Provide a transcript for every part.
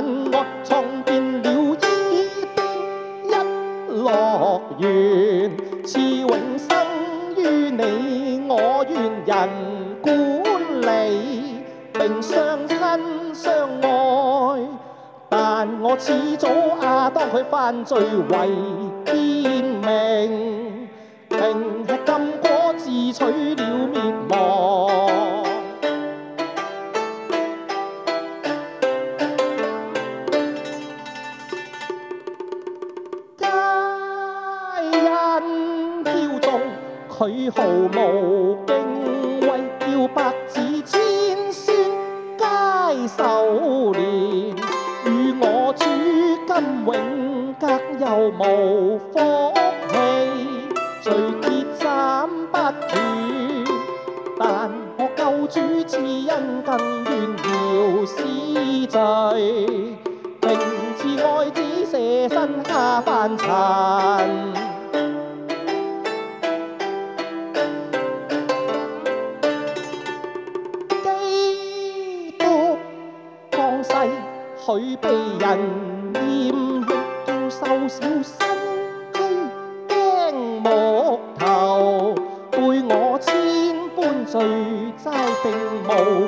我創建了伊的一乐园，是永生于你，我愿人管理并相亲相爱。但我始早啊，当佢犯罪为。罪，明知爱子舍身下凡尘。基督降世，许被人厌，叫瘦小身躯惊木头，背我千般罪债并无。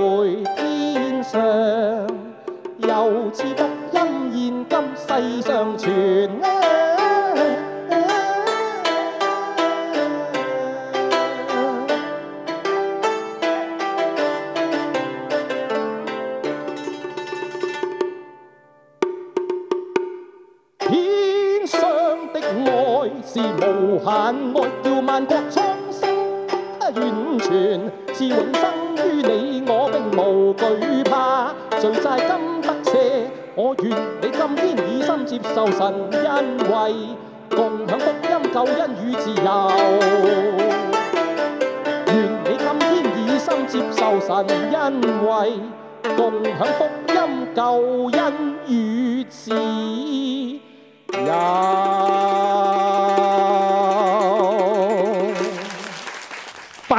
得赦，我愿你今天以心接受神恩惠，共享福音救恩与自由。愿你今天以心接受神恩惠，共享福音救恩与自由。